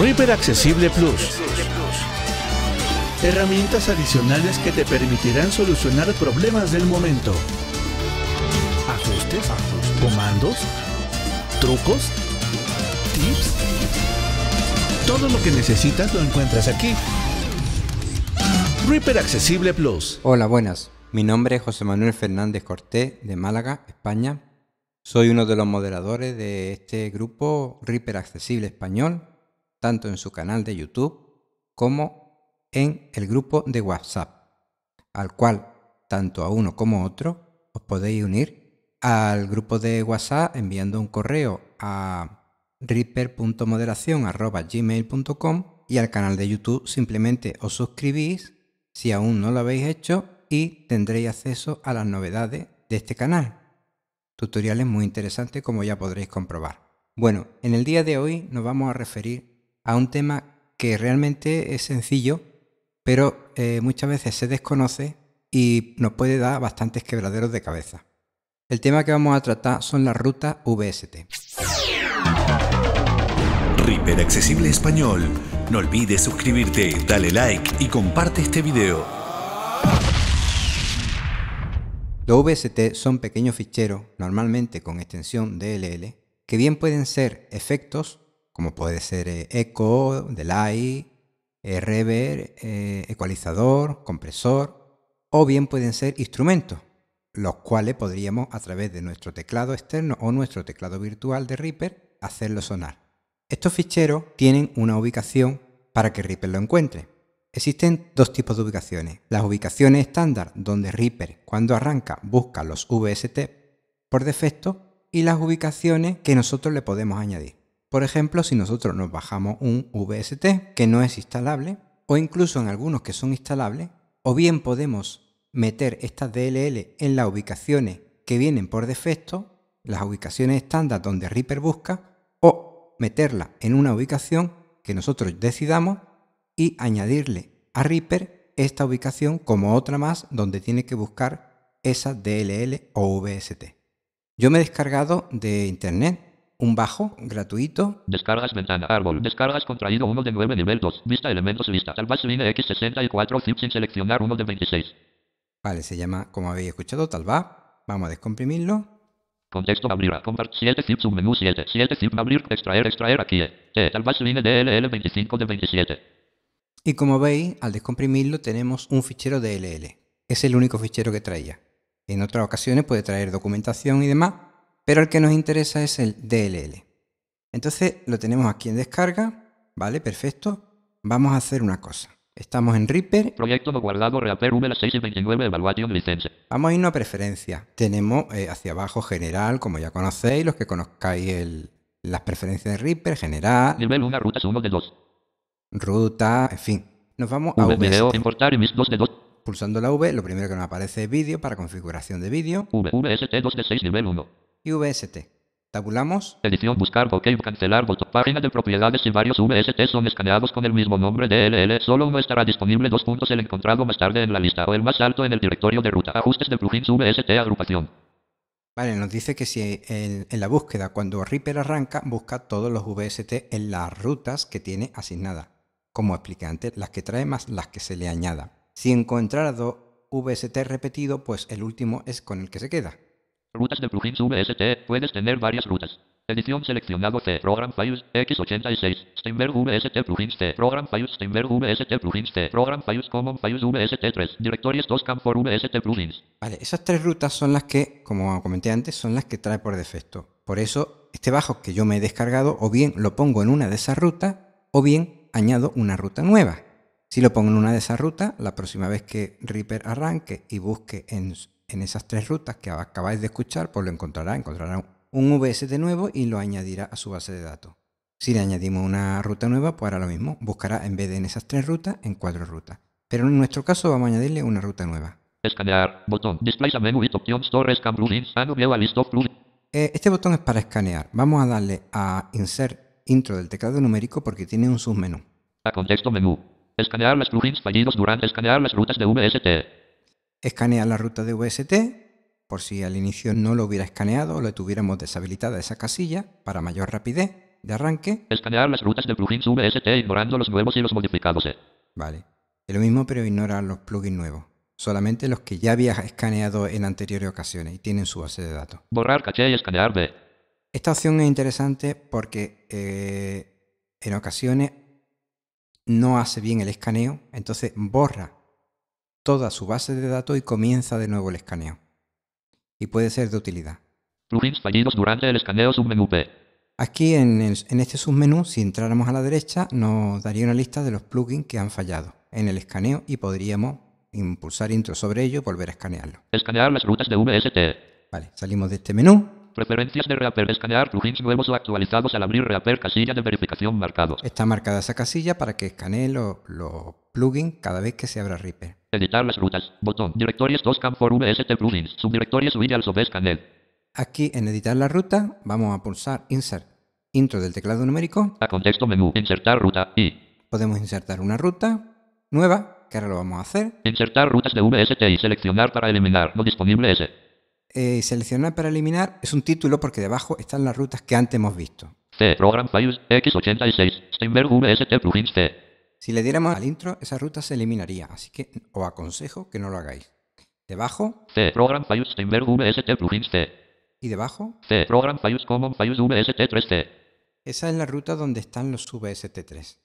Reaper Accesible Plus. Herramientas adicionales que te permitirán solucionar problemas del momento. Ajustes, comandos, trucos, tips. Todo lo que necesitas lo encuentras aquí. Reaper Accesible Plus. Hola, buenas. Mi nombre es José Manuel Fernández Cortés de Málaga, España. Soy uno de los moderadores de este grupo Reaper Accesible Español tanto en su canal de YouTube como en el grupo de WhatsApp, al cual tanto a uno como a otro os podéis unir al grupo de WhatsApp enviando un correo a reaper.moderación.gmail.com y al canal de YouTube simplemente os suscribís si aún no lo habéis hecho y tendréis acceso a las novedades de este canal. Tutoriales muy interesantes como ya podréis comprobar. Bueno, en el día de hoy nos vamos a referir a un tema que realmente es sencillo, pero eh, muchas veces se desconoce y nos puede dar bastantes quebraderos de cabeza. El tema que vamos a tratar son las rutas VST. Reaper Accesible Español. No olvides suscribirte, dale like y comparte este video. Los VST son pequeños ficheros, normalmente con extensión DLL, que bien pueden ser efectos como puede ser Echo, eco, delay, eh, reverb, eh, ecualizador, compresor, o bien pueden ser instrumentos, los cuales podríamos a través de nuestro teclado externo o nuestro teclado virtual de Reaper hacerlo sonar. Estos ficheros tienen una ubicación para que Reaper lo encuentre. Existen dos tipos de ubicaciones. Las ubicaciones estándar, donde Reaper cuando arranca busca los VST por defecto, y las ubicaciones que nosotros le podemos añadir. Por ejemplo, si nosotros nos bajamos un VST que no es instalable, o incluso en algunos que son instalables, o bien podemos meter estas DLL en las ubicaciones que vienen por defecto, las ubicaciones estándar donde Reaper busca, o meterla en una ubicación que nosotros decidamos y añadirle a Reaper esta ubicación como otra más donde tiene que buscar esa DLL o VST. Yo me he descargado de internet un bajo gratuito. Descargas ventana, árbol, descargas contraído uno de 9, nivel 2, vista elementos, vista, tal X64, zip sin seleccionar uno de 26. Vale, se llama, como habéis escuchado, va. Vamos a descomprimirlo. Contexto abrirá, compart 7 zip, submenú 7, 7 zip, abrir, extraer, extraer aquí, eh, tal DLL 25 de 27. Y como veis, al descomprimirlo tenemos un fichero DLL. Es el único fichero que traía. En otras ocasiones puede traer documentación y demás, pero el que nos interesa es el DLL. Entonces lo tenemos aquí en descarga, ¿vale? Perfecto. Vamos a hacer una cosa. Estamos en Reaper. Proyecto no guardado Reaper 629 Vamos a irnos a preferencia. Tenemos eh, hacia abajo general, como ya conocéis, los que conozcáis las preferencias de Reaper, general. Nivel 1, ruta 1 de 2. Ruta, en fin. Nos vamos a video, importar Pulsando la V, lo primero que nos aparece es vídeo para configuración de vídeo. VST 2 de 6 nivel 1 y VST. Tabulamos. Edición, buscar, bokeh, cancelar, botón. Página de propiedades y varios VST son escaneados con el mismo nombre de LL. Solo uno estará disponible. Dos puntos el encontrado más tarde en la lista o el más alto en el directorio de ruta. Ajustes de plugin VST agrupación. Vale, nos dice que si en, la búsqueda cuando Reaper arranca, busca todos los VST en las rutas que tiene asignada. Como expliqué antes, las que trae más las que se le añada. Si encontrara VST repetido, pues el último es con el que se queda. Rutas de plugins VST. Puedes tener varias rutas. Edición seleccionado C. Program Files X86. Steinberg VST Plugins Program Files Steinberg VST Plugins C. Program Files Common Files VST3. Directorios 2 Camp for VST Plugins. Vale, esas tres rutas son las que, como comenté antes, son las que trae por defecto. Por eso, este bajo que yo me he descargado, o bien lo pongo en una de esas rutas, o bien añado una ruta nueva. Si lo pongo en una de esas rutas, la próxima vez que Reaper arranque y busque en en esas tres rutas que acabáis de escuchar, pues lo encontrará, encontrará un VS de nuevo y lo añadirá a su base de datos. Si le añadimos una ruta nueva, pues hará lo mismo, buscará en vez de en esas tres rutas, en cuatro rutas. Pero en nuestro caso vamos a añadirle una ruta nueva. Escanear, botón, display a menu, option, store, scan, plugins, list of eh, este botón es para escanear. Vamos a darle a insert intro del teclado numérico porque tiene un submenú. A contexto menú. Escanear las plugins fallidos durante escanear las rutas de VST. Escanear la ruta de VST, por si al inicio no lo hubiera escaneado o le tuviéramos deshabilitada esa casilla para mayor rapidez de arranque. Escanear las rutas de plugins VST ignorando los nuevos y los modificados. Eh. Vale. Es lo mismo pero ignora los plugins nuevos. Solamente los que ya había escaneado en anteriores ocasiones y tienen su base de datos. Borrar caché y escanear de. Esta opción es interesante porque eh, en ocasiones no hace bien el escaneo, entonces borra toda su base de datos y comienza de nuevo el escaneo. Y puede ser de utilidad. Plugins fallidos durante el escaneo submenú P. Aquí en, en este submenú, si entráramos a la derecha, nos daría una lista de los plugins que han fallado en el escaneo y podríamos impulsar intro sobre ello y volver a escanearlo. Escanear las rutas de VST. Vale, salimos de este menú Preferencias de Reaper. Escanear plugins nuevos o actualizados al abrir Reaper. Casilla de verificación marcados. Está marcada esa casilla para que escanee los plugins cada vez que se abra Reaper. Editar las rutas. Botón. Directorios 2 Camp for VST Plugins. Subdirectorios subir of scanel. Aquí en editar la ruta vamos a pulsar Insert. Intro del teclado numérico. A contexto menú. Insertar ruta. Y. Podemos insertar una ruta nueva, que ahora lo vamos a hacer. Insertar rutas de VST y seleccionar para eliminar. No disponible S. Eh, seleccionar para eliminar es un título porque debajo están las rutas que antes hemos visto. Si le diéramos al intro, esa ruta se eliminaría, así que os aconsejo que no lo hagáis. Debajo. Y debajo. Esa es la ruta donde están los VST3.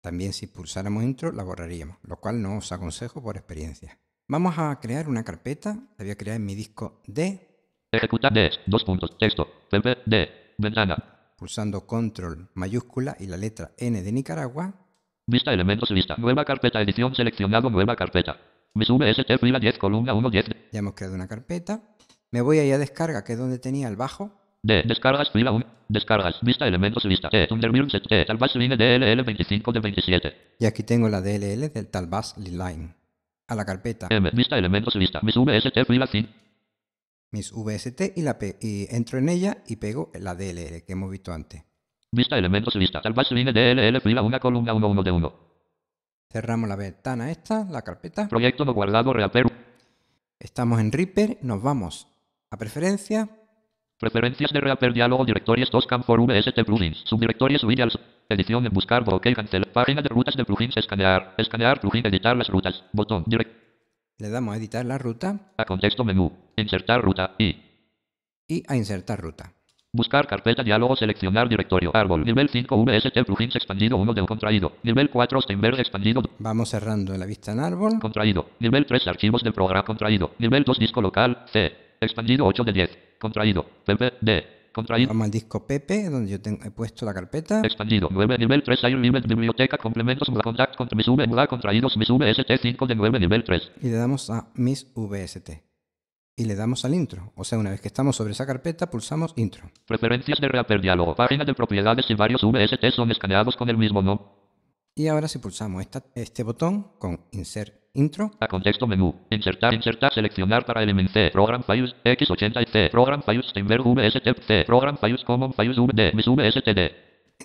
También si pulsáramos intro la borraríamos, lo cual no os aconsejo por experiencia. Vamos a crear una carpeta. La voy a crear en mi disco D. Ejecutar D. Dos puntos. Texto. ppd, Ventana. Pulsando control mayúscula y la letra N de Nicaragua. Vista elementos vista, Nueva carpeta edición seleccionado. Nueva carpeta. Me sube ST fila 10 columna 1 10. Ya hemos creado una carpeta. Me voy ir a descarga que es donde tenía el bajo. D. Descargas fila 1. Descargas. Vista elementos vista, E. set. Talbass line DLL 25 de 27. Y aquí tengo la DLL del Talbass line a la carpeta. M, vista elementos, vista, mis VST, fila Mis VST y la P. Y entro en ella y pego la DLL que hemos visto antes. Vista elementos, vista, tal vez viene DLL, fila una columna 1, 1 de 1. Cerramos la ventana esta, la carpeta. Proyecto no guardado, Reaper. Estamos en Reaper, nos vamos a preferencia. Preferencias de Reaper, diálogo, directorios, dos cam for VST plugins, subdirectorios, Videos. Edición en buscar, ok, cancelar. Página de rutas de plugins, escanear. Escanear plugin, editar las rutas. Botón, direct. Le damos a editar la ruta. A contexto menú. Insertar ruta y. Y a insertar ruta. Buscar carpeta, diálogo, seleccionar directorio, árbol. Nivel 5 VST plugins expandido 1 de contraído. Nivel 4 Steinberg expandido. Vamos cerrando la vista en árbol. Contraído. Nivel 3 archivos del programa contraído. Nivel 2 disco local C. Expandido 8 de 10. Contraído. PP D. Contraído. Vamos al disco Pepe, donde yo tengo, he puesto la carpeta. Expandido. 9 nivel 3. un nivel biblioteca complementos. Mula contact. Contra, mis VST 5 de nueve nivel 3. Y le damos a mis VST. Y le damos al intro. O sea, una vez que estamos sobre esa carpeta, pulsamos intro. Preferencias de reaper diálogo. Página de propiedades y varios VST son escaneados con el mismo no. Y ahora si pulsamos esta, este botón con insert Intro. A contexto menú. Insertar, insertar, seleccionar para element C. Program files X80 C. Program files Timber VST C. Program files Common files VD. VSTD.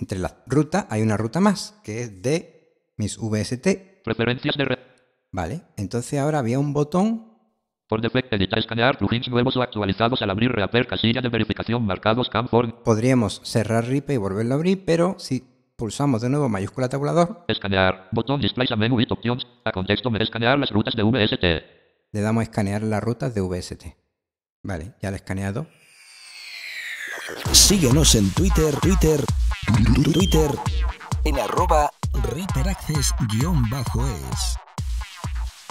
Entre la ruta hay una ruta más, que es de mis VST. Preferencias de red. Vale, entonces ahora había un botón. Por defecto edita escanear plugins nuevos o actualizados al abrir reaper casilla de verificación marcados form... Podríamos cerrar RIPE y volverlo a abrir, pero si Pulsamos de nuevo mayúscula tabulador. Escanear. Botón display a menú options. A contexto me escanear las rutas de VST. Le damos escanear las rutas de VST. Vale, ya la he escaneado. Síguenos en Twitter, Twitter, Twitter, en arroba bajo es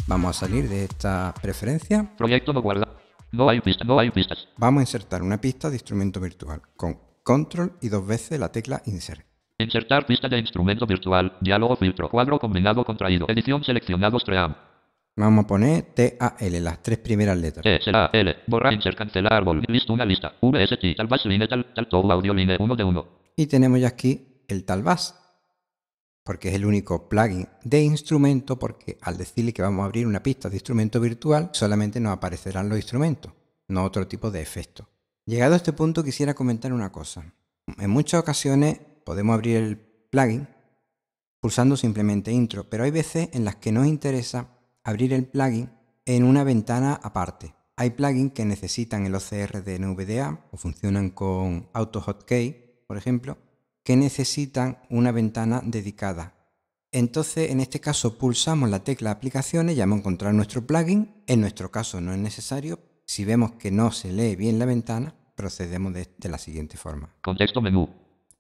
Vamos a salir de esta preferencia. Proyecto no guarda. No hay no hay pistas. Vamos a insertar una pista de instrumento virtual con control y dos veces la tecla insert. Insertar pista de instrumento virtual. Diálogo filtro. Cuadro combinado contraído. Edición seleccionados TREAM. Vamos a poner TAL, las tres primeras letras. E será L. Borrar, insert, cancelar, árbol. Listo, una lista. VST, tal bass, line, tal, tal, todo, audio, line, uno de uno. Y tenemos ya aquí el tal porque es el único plugin de instrumento, porque al decirle que vamos a abrir una pista de instrumento virtual, solamente nos aparecerán los instrumentos, no otro tipo de efecto. Llegado a este punto quisiera comentar una cosa. En muchas ocasiones Podemos abrir el plugin pulsando simplemente intro, pero hay veces en las que nos interesa abrir el plugin en una ventana aparte. Hay plugins que necesitan el OCR de NVDA o funcionan con AutoHotkey, por ejemplo, que necesitan una ventana dedicada. Entonces, en este caso, pulsamos la tecla aplicaciones y vamos a encontrar nuestro plugin. En nuestro caso no es necesario. Si vemos que no se lee bien la ventana, procedemos de, de la siguiente forma. Contexto menú.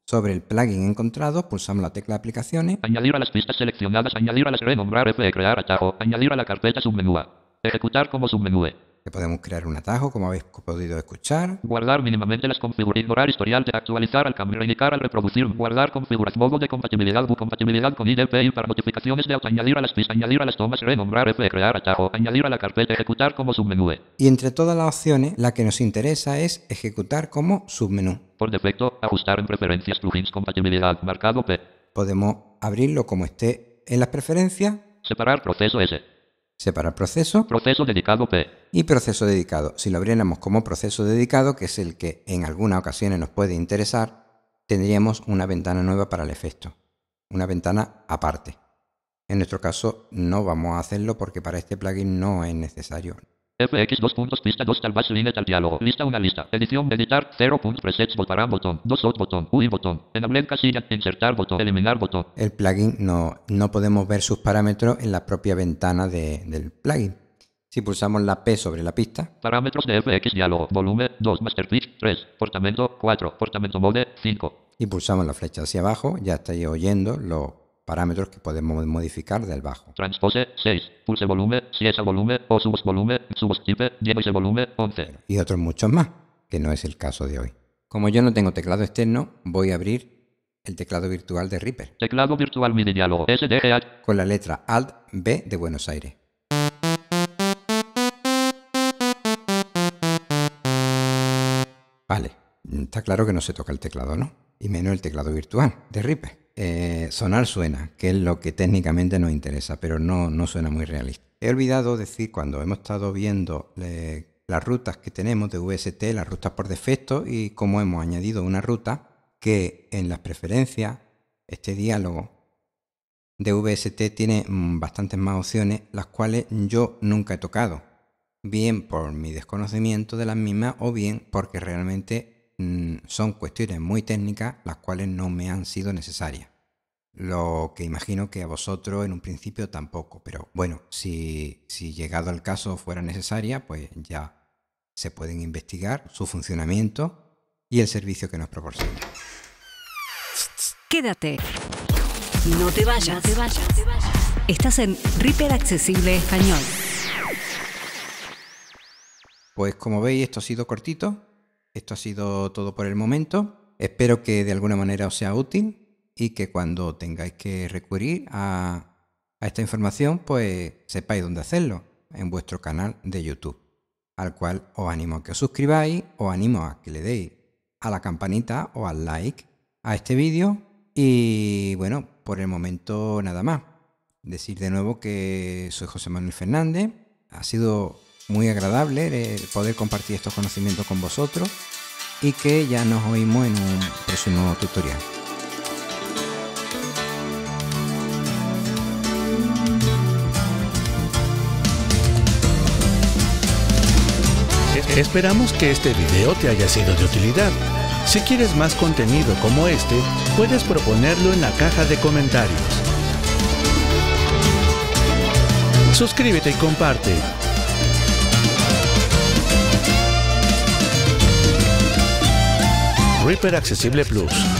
Sobre el plugin encontrado, pulsamos la tecla Aplicaciones. Añadir a las pistas seleccionadas, añadir a las renombrar F, crear atajo, añadir a la carpeta submenú. Ejecutar como submenú podemos crear un atajo, como habéis podido escuchar. Guardar mínimamente las configuraciones, historial de actualizar al cambio, indicar al reproducir, guardar configuras, modo de compatibilidad, compatibilidad con y para modificaciones de auto, añadir a las pistas, añadir a las tomas, renombrar F, crear atajo, añadir a la carpeta, ejecutar como submenú. E. Y entre todas las opciones, la que nos interesa es ejecutar como submenú. Por defecto, ajustar en preferencias, plugins, compatibilidad, marcado P. Podemos abrirlo como esté en las preferencias. Separar proceso S. Separar proceso. Proceso dedicado P. Y proceso dedicado. Si lo abriéramos como proceso dedicado, que es el que en algunas ocasiones nos puede interesar, tendríamos una ventana nueva para el efecto. Una ventana aparte. En nuestro caso no vamos a hacerlo porque para este plugin no es necesario. FX dos puntos, pista 2, base, línea, tal diálogo. Lista una lista. Edición, editar, 0 puntos, presets, botón, botón, dos out, botón, UI, botón. la casilla, insertar, botón, eliminar, botón. El plugin no, no podemos ver sus parámetros en la propia ventana del plugin. Si pulsamos la P sobre la pista. Parámetros de FX diálogo. Volumen 2, master pitch 3, portamento 4, portamento mode 5. Y pulsamos la flecha hacia abajo, ya estáis oyendo lo parámetros que podemos modificar del bajo. Transpose 6, pulse volumen, si es volumen o subvolumen, TIPE, lleva ese volumen 11. Y otros muchos más, que no es el caso de hoy. Como yo no tengo teclado externo, voy a abrir el teclado virtual de Reaper. Teclado virtual MIDI diálogo Con la letra Alt B de Buenos Aires. Vale, mm, está claro que no se toca el teclado, ¿no? Y menos el teclado virtual de Reaper. Eh, sonar suena, que es lo que técnicamente nos interesa, pero no, no suena muy realista. He olvidado decir cuando hemos estado viendo eh, las rutas que tenemos de VST, las rutas por defecto y cómo hemos añadido una ruta que en las preferencias, este diálogo de VST tiene mm, bastantes más opciones, las cuales yo nunca he tocado, bien por mi desconocimiento de las mismas o bien porque realmente Mm, son cuestiones muy técnicas las cuales no me han sido necesarias. Lo que imagino que a vosotros en un principio tampoco, pero bueno, si, llegado al caso fuera necesaria, pues ya se pueden investigar su funcionamiento y el servicio que nos proporciona. Quédate. No te vayas. te vayas. Estás en Ripper Accesible Español. Pues como veis, esto ha sido cortito, esto ha sido todo por el momento. Espero que de alguna manera os sea útil y que cuando tengáis que recurrir a, esta información, pues sepáis dónde hacerlo, en vuestro canal de YouTube, al cual os animo a que os suscribáis, os animo a que le deis a la campanita o al like a este vídeo. Y bueno, por el momento nada más. Decir de nuevo que soy José Manuel Fernández. Ha sido muy agradable poder compartir estos conocimientos con vosotros y que ya nos oímos en un próximo tutorial. Esperamos que este video te haya sido de utilidad. Si quieres más contenido como este, puedes proponerlo en la caja de comentarios. Suscríbete y comparte. Reaper Accesible Plus.